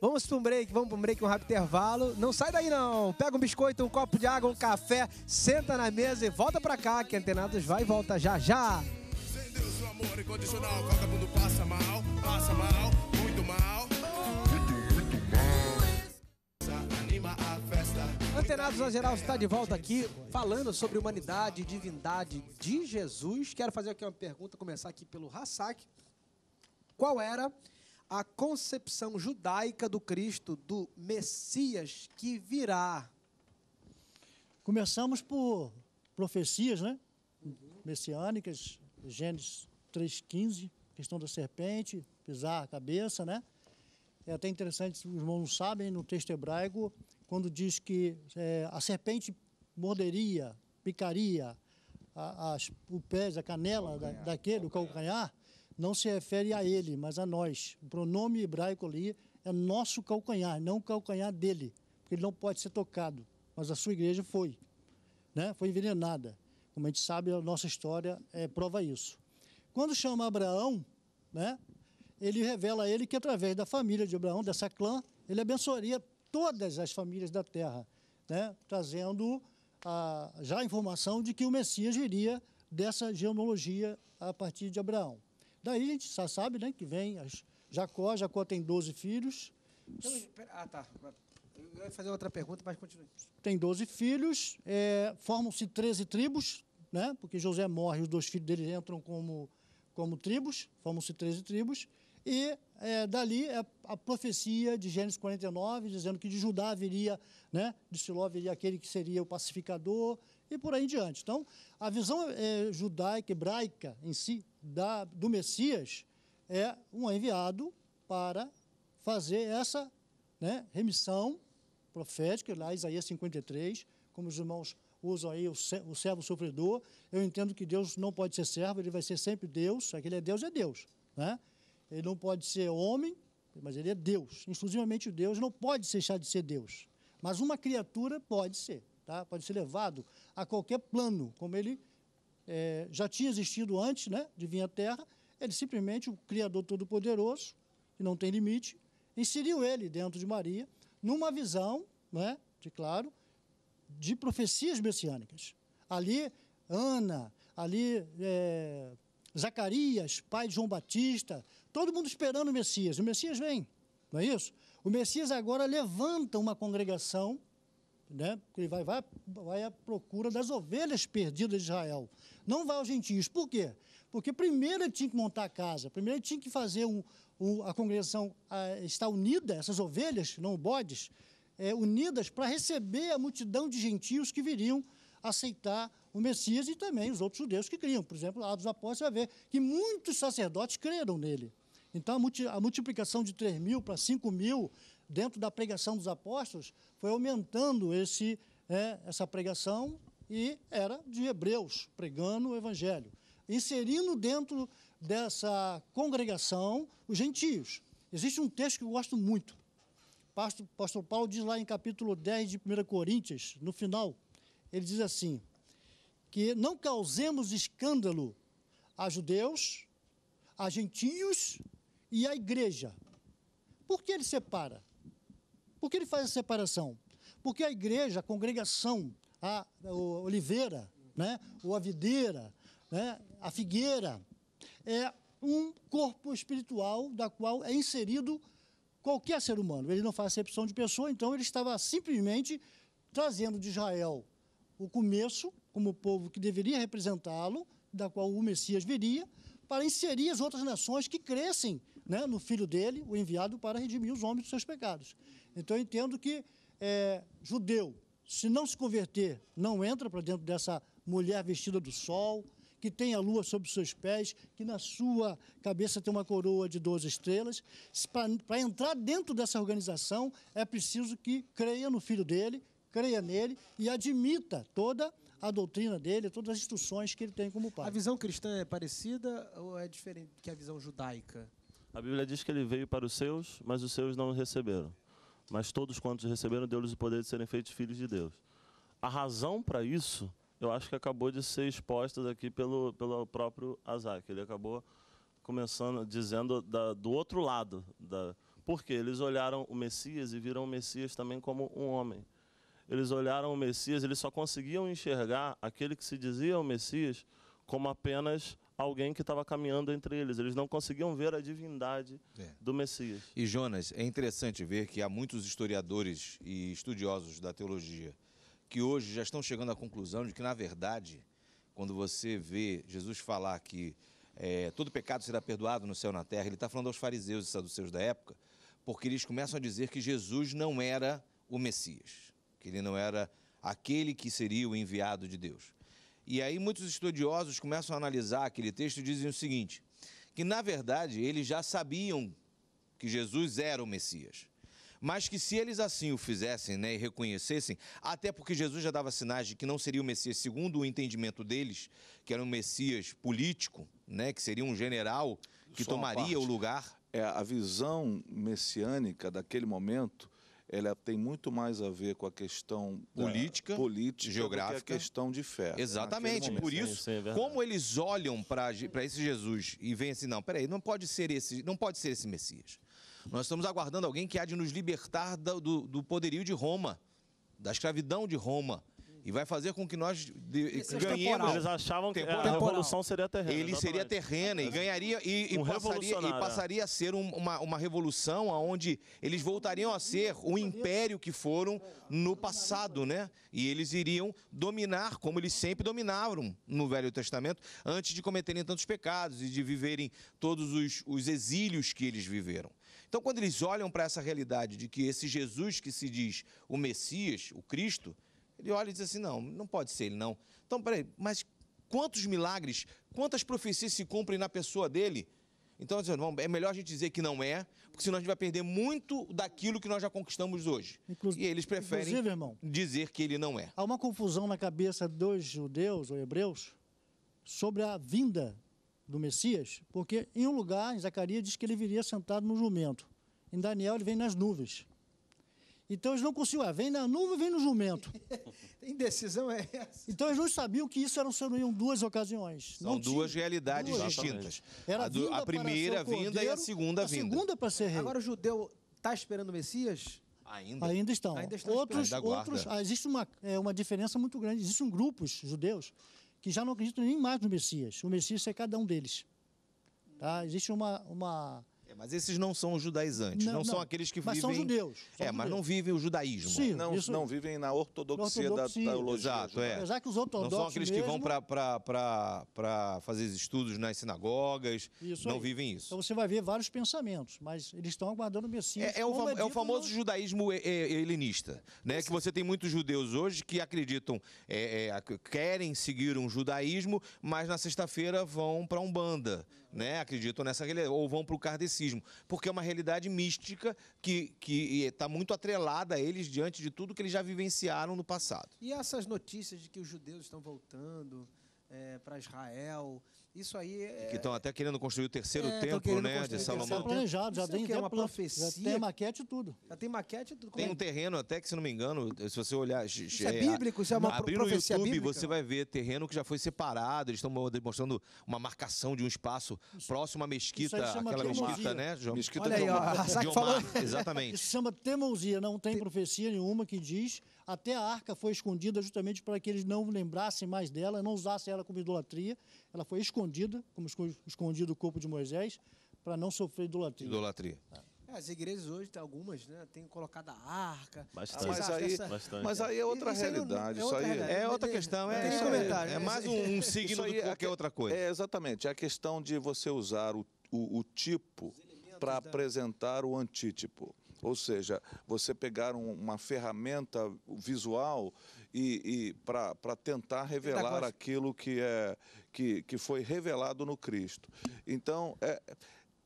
Vamos para um break, vamos para um break, um rápido intervalo. Não sai daí não. Pega um biscoito, um copo de água, um café, senta na mesa e volta para cá que Antenados vai e volta já já. Sem Deus, o amor incondicional, vagabundo passa mal, passa mal, muito mal. Antenados na geral está de volta aqui falando sobre humanidade e divindade de Jesus. Quero fazer aqui uma pergunta, começar aqui pelo Hassak. Qual era a concepção judaica do Cristo, do Messias que virá. Começamos por profecias, né? Uhum. Messiânicas, Gênesis 3,15, questão da serpente, pisar a cabeça, né? É até interessante, os irmãos sabem, no texto hebraico, quando diz que é, a serpente morderia, picaria a, as, o pé, a canela da, daquele, o calcanhar, não se refere a ele, mas a nós. O pronome hebraico ali é nosso calcanhar, não o calcanhar dele, porque ele não pode ser tocado, mas a sua igreja foi, né? foi envenenada. Como a gente sabe, a nossa história é, prova isso. Quando chama Abraão, né, ele revela a ele que através da família de Abraão, dessa clã, ele abençoaria todas as famílias da terra, né, trazendo a, já a informação de que o Messias viria dessa genealogia a partir de Abraão. Daí a gente já sabe né, que vem as Jacó. Jacó tem 12 filhos. Então, ah, tá. Eu ia fazer outra pergunta, mas continue. Tem 12 filhos, é, formam-se 13 tribos, né? porque José morre e os dois filhos dele entram como, como tribos, formam-se 13 tribos. E é, dali é a profecia de Gênesis 49, dizendo que de Judá viria, né, de Siló viria aquele que seria o pacificador, e por aí em diante. Então, a visão é, judaica, hebraica em si, da, do Messias, é um enviado para fazer essa né, remissão profética, lá Isaías 53, como os irmãos usam aí o, o servo sofredor. Eu entendo que Deus não pode ser servo, ele vai ser sempre Deus, aquele é Deus, é Deus. Né? Ele não pode ser homem, mas ele é Deus, exclusivamente Deus, não pode deixar de ser Deus. Mas uma criatura pode ser, tá? pode ser levado a qualquer plano, como ele é, já tinha existido antes né, de vir à Terra, ele simplesmente, o Criador Todo-Poderoso, que não tem limite, inseriu ele dentro de Maria, numa visão, né, de claro, de profecias messiânicas. Ali, Ana, ali é, Zacarias, pai de João Batista, todo mundo esperando o Messias. O Messias vem, não é isso? O Messias agora levanta uma congregação né? Ele vai, vai, vai à procura das ovelhas perdidas de Israel. Não vai aos gentios. Por quê? Porque primeiro ele tinha que montar a casa, primeiro ele tinha que fazer um, um, a congregação a, estar unida, essas ovelhas, não bodes, é, unidas para receber a multidão de gentios que viriam aceitar o Messias e também os outros judeus que criam. Por exemplo, lá dos Apóstolos vai ver que muitos sacerdotes creram nele. Então, a multiplicação de 3 mil para 5 mil dentro da pregação dos apóstolos, foi aumentando esse, é, essa pregação e era de hebreus pregando o evangelho, inserindo dentro dessa congregação os gentios. Existe um texto que eu gosto muito. O pastor Paulo diz lá em capítulo 10 de 1 Coríntios, no final, ele diz assim: que não causemos escândalo a judeus, a gentios e à igreja. Por que ele separa? Por que ele faz a separação? Porque a igreja, a congregação, a, a oliveira, né, o a videira, né, a figueira, é um corpo espiritual da qual é inserido qualquer ser humano. Ele não faz acepção de pessoa, então ele estava simplesmente trazendo de Israel o começo, como o povo que deveria representá-lo, da qual o Messias viria, para inserir as outras nações que crescem né, no filho dele, o enviado, para redimir os homens dos seus pecados. Então eu entendo que é, judeu, se não se converter, não entra para dentro dessa mulher vestida do sol, que tem a lua sobre os seus pés, que na sua cabeça tem uma coroa de 12 estrelas. Para entrar dentro dessa organização, é preciso que creia no filho dele, creia nele e admita toda a doutrina dele, todas as instruções que ele tem como pai. A visão cristã é parecida ou é diferente que a visão judaica? A Bíblia diz que ele veio para os seus, mas os seus não o receberam. Mas todos quantos receberam, deus lhes o poder de serem feitos filhos de Deus. A razão para isso, eu acho que acabou de ser exposta aqui pelo, pelo próprio que Ele acabou começando dizendo da, do outro lado. Da, porque eles olharam o Messias e viram o Messias também como um homem. Eles olharam o Messias, eles só conseguiam enxergar aquele que se dizia o Messias como apenas alguém que estava caminhando entre eles. Eles não conseguiam ver a divindade é. do Messias. E Jonas, é interessante ver que há muitos historiadores e estudiosos da teologia que hoje já estão chegando à conclusão de que, na verdade, quando você vê Jesus falar que é, todo pecado será perdoado no céu e na terra, ele está falando aos fariseus e saduceus da época, porque eles começam a dizer que Jesus não era o Messias, que ele não era aquele que seria o enviado de Deus. E aí muitos estudiosos começam a analisar aquele texto e dizem o seguinte, que na verdade eles já sabiam que Jesus era o Messias. Mas que se eles assim o fizessem né, e reconhecessem, até porque Jesus já dava sinais de que não seria o Messias, segundo o entendimento deles, que era um Messias político, né, que seria um general que Só tomaria o lugar. É, a visão messiânica daquele momento ela tem muito mais a ver com a questão né, política, política geográfica, que a questão de fé. Exatamente. Por isso, isso é como eles olham para esse Jesus e veem assim, não, peraí, não pode ser esse, não pode ser esse Messias. Nós estamos aguardando alguém que há de nos libertar do, do poderio de Roma, da escravidão de Roma. E vai fazer com que nós de, é ganhemos. Eles achavam que temporal. É, a revolução seria terrena. Ele exatamente. seria terrena e é. ganharia e, e, um passaria, e passaria, a ser uma, uma revolução onde eles voltariam a ser o império que foram no passado, né? E eles iriam dominar como eles sempre dominaram no Velho Testamento, antes de cometerem tantos pecados e de viverem todos os, os exílios que eles viveram. Então, quando eles olham para essa realidade de que esse Jesus que se diz o Messias, o Cristo, ele olha e diz assim: não, não pode ser ele, não. Então, peraí, mas quantos milagres, quantas profecias se cumprem na pessoa dele? Então, é melhor a gente dizer que não é, porque senão a gente vai perder muito daquilo que nós já conquistamos hoje. Inclusive, e eles preferem irmão, dizer que ele não é. Há uma confusão na cabeça dos judeus ou hebreus sobre a vinda do Messias, porque em um lugar, em Zacarias, diz que ele viria sentado no jumento. Em Daniel, ele vem nas nuvens. Então eles não conseguiam, é, vem na nuvem, vem no jumento. Indecisão (laughs) é essa. Então eles não sabiam que isso eram, se duas ocasiões. São não duas tinha. realidades duas. distintas. Era a, do, a primeira vinda cordeiro, e a segunda vinda. A segunda para ser rei. Agora o judeu está esperando o Messias? Ainda. Ainda estão. Ainda estão outros, ainda outros ah, existe uma, é, uma diferença muito grande. Existem grupos judeus que já não acreditam nem mais no Messias. O Messias é cada um deles. Tá? Existe uma, uma mas esses não são os judaizantes, não, não, não são aqueles que mas vivem... Mas são judeus. São é, judeus. mas não vivem o judaísmo. Sim, não, isso... não vivem na ortodoxia, ortodoxia da teologia. Exato, é. Apesar que os ortodoxos Não são aqueles mesmo... que vão para fazer estudos nas sinagogas, isso não aí. vivem isso. Então você vai ver vários pensamentos, mas eles estão aguardando o Messias. É, é, o, é o, famoso no... judaísmo helenista, né? que você tem muitos judeus hoje que acreditam, é, é, querem seguir um judaísmo, mas na sexta-feira vão para Umbanda né, acreditam nessa realidade, ou vão para o kardecismo, porque é uma realidade mística que está muito atrelada a eles diante de tudo que eles já vivenciaram no passado. E essas notícias de que os judeus estão voltando é, eh, para Israel, isso aí é... Que estão até querendo construir o terceiro é, templo, né, de Salomão. Está planejado, já tem, é uma profecia. Já tem maquete e tudo. Já tem maquete e tudo. tem é? um terreno até que, se não me engano, se você olhar... Isso é, é bíblico, isso é uma abrir profecia no YouTube, bíblica? você vai ver terreno que já foi separado, eles estão mostrando uma marcação de um espaço isso. próximo à mesquita, aquela temosia. mesquita, né, João? Mesquita Olha aí, ó, (laughs) Guiomar, falou... Exatamente. Isso chama temosia, não tem profecia nenhuma que diz até a arca foi escondida justamente para que eles não lembrassem mais dela, não usassem ela como idolatria. Ela foi escondida, como escondido o corpo de Moisés, para não sofrer idolatria. Idolatria. É. As igrejas hoje, algumas, né, têm colocado a arca. Bastante. Mas, aí, Bastante. mas aí é outra isso é é- realidade. É outra, né? isso aí é outra questão. É, comentário. é mais um, um signo do que é outra coisa. É, exatamente. É a questão de você usar o, o, o tipo para apresentar o antítipo. Ou seja, você pegar um, uma ferramenta visual e, e para tentar revelar tá aquilo que, é, que, que foi revelado no Cristo. Então, é,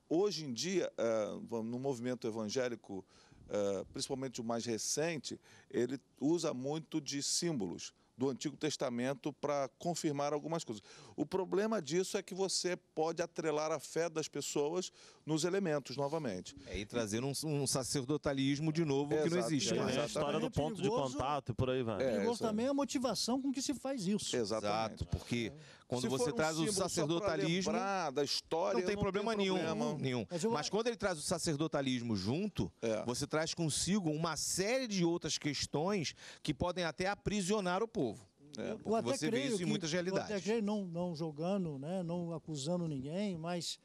hoje em dia, é, no movimento evangélico, é, principalmente o mais recente, ele usa muito de símbolos do Antigo Testamento para confirmar algumas coisas. O problema disso é que você pode atrelar a fé das pessoas nos elementos novamente. É, e trazer um, um sacerdotalismo de novo Exato, que não existe. É, mais. É a história do é ponto é perigoso, de contato, por aí vai. É, perigoso também é a motivação com que se faz isso. Exatamente. Exato, porque quando Se você um traz o sacerdotalismo. Da história, não tem problema nenhum. Problema. nenhum. Mas, Mas, quando ele traz o sacerdotalismo junto, é. você traz consigo uma série de outras questões que podem até aprisionar o povo. É, eu até você creio vê isso que, em muitas realidades. Eu até creio, não, não jogando, né, não acusando ninguém, mas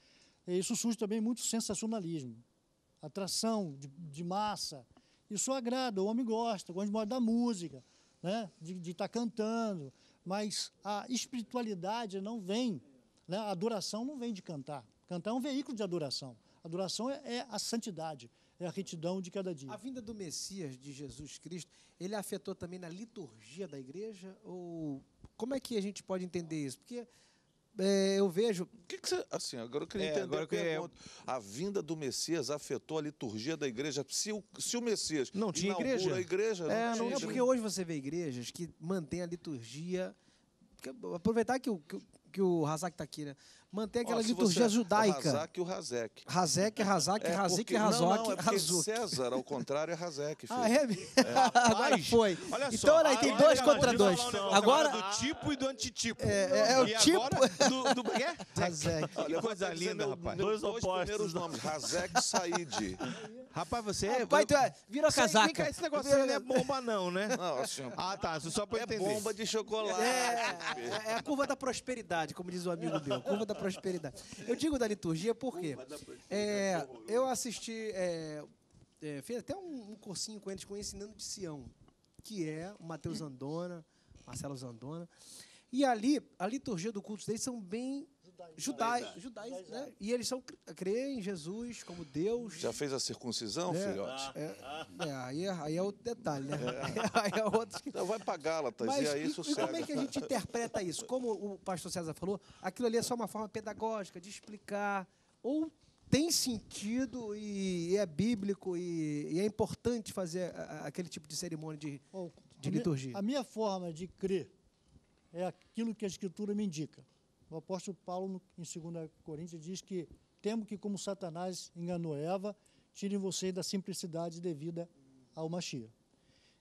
isso surge também muito sensacionalismo. Atração de, de massa. Isso agrada, o homem gosta, o homem gosta da música, né, de estar tá cantando mas a espiritualidade não vem, né? a adoração não vem de cantar. Cantar é um veículo de adoração. Adoração é, é a santidade, é a retidão de cada dia. A vinda do Messias, de Jesus Cristo, ele afetou também na liturgia da igreja? Ou como é que a gente pode entender isso? Porque é, eu vejo. que, que, você. Assim, agora eu queria é, entender agora é... A vinda do Messias afetou a liturgia da igreja. Se o, se o Messias não tinha igreja. a igreja. É, não, não tinha, porque hoje você vê igrejas que mantêm a liturgia. Aproveitar que o, que, que o Hassak está aqui, né? manter aquela liturgia é judaica. Razak e o Hazek. Hazek, Hazak, é, Hazek, Hazok, é é não, não, é Hazuk. César, ao contrário, é Hazek. Ah, filho. Ah, é? é. (laughs) Agora foi. Olha então, só, então, olha aí, tem dois contra dois. agora... Do tipo e do antitipo. É, é o e tipo... Agora, (laughs) do, do... É? Hazek. (laughs) Olha, que coisa linda, rapaz. Dois, dois opostos. primeiros nomes, Hazek e Said. Rapaz, você... Ah, tu é... Vira casaca. esse negócio não é né? bomba, não, né? Não, assim... Ah, tá, só pra entender. É bomba de chocolate. É, é a curva da prosperidade, como diz o amigo meu. Curva da prosperidade. Eu digo da liturgia porque é, tá eu assisti, é, é, fiz até um, um, cursinho com eles, com Ensinando de Sião, que é o Matheus Andona, Marcelo Zandona. E ali, a liturgia do culto deles são bem judaí, é judais, é né? E eles são creem em Jesus como Deus. Já fez a circuncisão, é. filhote? É, é, é, aí, aí é outro detalhe, né? (laughs) aí é outro Então vai para Gálatas Mas, e aí isso serve. Mas como é que a gente interpreta isso? Como o pastor César falou, aquilo ali é só uma forma pedagógica de explicar ou tem sentido e é bíblico e, e é importante fazer aquele tipo de cerimônia de, de a liturgia. Minha, a minha forma de crer é aquilo que a Escritura me indica. O apóstolo Paulo, em 2 Coríntios, diz que temo que, como Satanás enganou Eva, tirem vocês da simplicidade devida ao machia.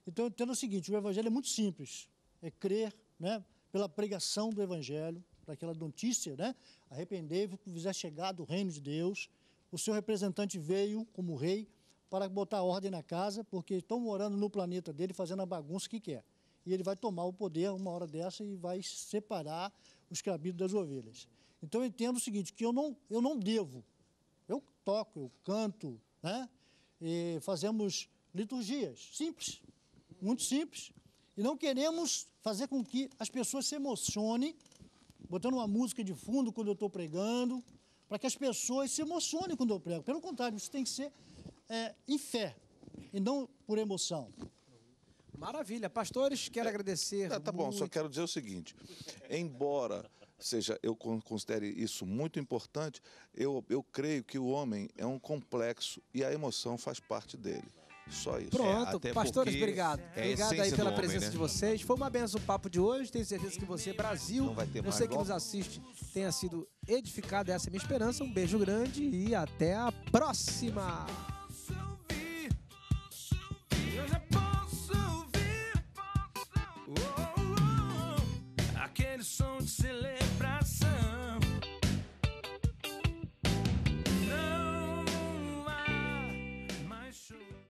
Então, entendo o seguinte: o evangelho é muito simples. É crer né, pela pregação do evangelho, daquela notícia, né? Arrependei-vos por fizer é chegar do reino de Deus. O seu representante veio como rei para botar ordem na casa, porque estão morando no planeta dele, fazendo a bagunça que quer. E ele vai tomar o poder uma hora dessa e vai separar os cabidos das ovelhas. Então eu entendo o seguinte, que eu não, eu não devo. Eu toco, eu canto, né? E fazemos liturgias simples, muito simples. E não queremos fazer com que as pessoas se emocionem, botando uma música de fundo quando eu estou pregando, para que as pessoas se emocionem quando eu prego. Pelo contrário, isso tem que ser é, em fé, e não por emoção. Maravilha. Pastores, quero é, agradecer. Não, é, tá muito. bom, só quero dizer o seguinte: embora seja eu considere isso muito importante, eu, eu creio que o homem é um complexo e a emoção faz parte dele. Só isso. Pronto, é, pastores, obrigado. É obrigado aí pela homem, presença né? de vocês. Foi uma benção o papo de hoje. Tenho certeza que você, Brasil, você que nos assiste, tenha sido edificado. Essa é a minha esperança. Um beijo grande e até a próxima. So silly